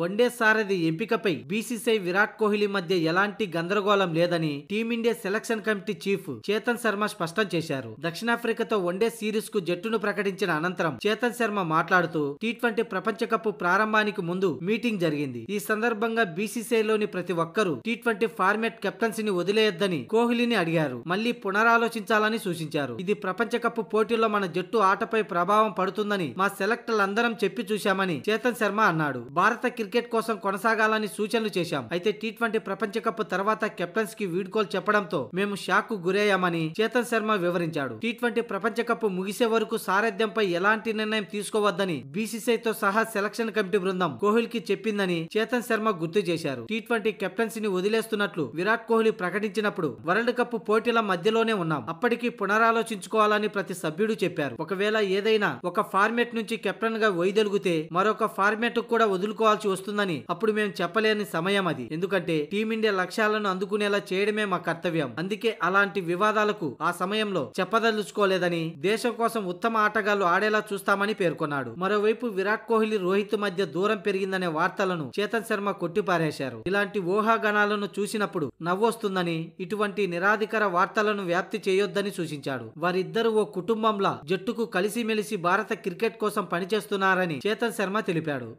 one day సారథి ఎంపికపై BCCI Virat Kohli మధ్య ఎలాంటి గందరగోళం లేదని Team India selection committee chief Chetan Sharma స్పష్టం చేశారు దక్షిణాఫ్రికాతో వన్డే సిరీస్ కు జట్టును ప్రకటించిన అనంతరం చేతన్ శర్మ మాట్లాడుతూ టీ ట్వంటీ ప్రపంచ కప్ ప్రారంభానికి ముందు మీటింగ్ జరిగింది ఈ సందర్భంగా బీసీసీఐలోని ప్రతి ఒక్కరూ టీ ట్వంటీ ఫార్మేట్ కెప్టెన్సీని వదిలేయొద్దని కోహ్లీని అడిగారు మళ్లీ పునరాలోచించాలని సూచించారు ఇది ప్రపంచ కప్ పోటీలో మన జట్టు ఆటపై ప్రభావం పడుతుందని మా సెలెక్టర్లందరం చెప్పి చూశామని చేతన్ శర్మ అన్నాడు భారత క్రికెట్ కోసం కొనసాగాలని సూచనలు చేశాం అయితే టీ ట్వంటీ ప్రపంచ కప్ తర్వాత కెప్టెన్స్ కి వీడ్కోలు చెప్పడంతో మేము షాక్ కు గురయ్యామని చేతన్ శర్మ వివరించాడు టీ ట్వంటీ ప్రపంచ కప్ ముగిసే వరకు సారథ్యంపై ఎలాంటి నిర్ణయం తీసుకోవద్దని తో సహా సెలక్షన్ కమిటీ బృందం కోహ్లీ కి చెప్పిందని చేతన్ శర్మ గుర్తు చేశారు టీ ట్వంటీ కెప్టెన్సీని వదిలేస్తున్నట్లు విరాట్ కోహ్లీ ప్రకటించినప్పుడు వరల్డ్ కప్ పోటీల మధ్యలోనే ఉన్నాం అప్పటికి పునరాలోచించుకోవాలని ప్రతి సభ్యుడు చెప్పారు ఒకవేళ ఏదైనా ఒక ఫార్మెట్ నుంచి కెప్టెన్ గా వైదొలిగితే మరొక ఫార్మెట్ కూడా వదులుకోవాల్సి వస్తుందని అప్పుడు మేము చెప్పలేని సమయం అది ఎందుకంటే టీమిండియా లక్ష్యాలను అందుకునేలా చేయడమే మా కర్తవ్యం అందుకే అలాంటి వివాదాలకు ఆ సమయంలో చెప్పదలుచుకోలేదని దేశం కోసం ఉత్తమ ఆటగాళ్లు ఆడేలా చూస్తామని పేర్కొన్నాడు మరోవైపు విరాట్ కోహ్లీ రోహిత్ మధ్య దూరం పెరిగిందనే వార్తలను చేతన్ శర్మ కొట్టిపారేశారు ఇలాంటి ఊహాగణాలను చూసినప్పుడు నవ్వొస్తుందని ఇటువంటి నిరాధికార వార్తలను వ్యాప్తి చేయొద్దని సూచించాడు వారిద్దరు ఓ కుటుంబంలా జట్టుకు కలిసిమెలిసి భారత క్రికెట్ కోసం పనిచేస్తున్నారని చేతన్ శర్మ తెలిపాడు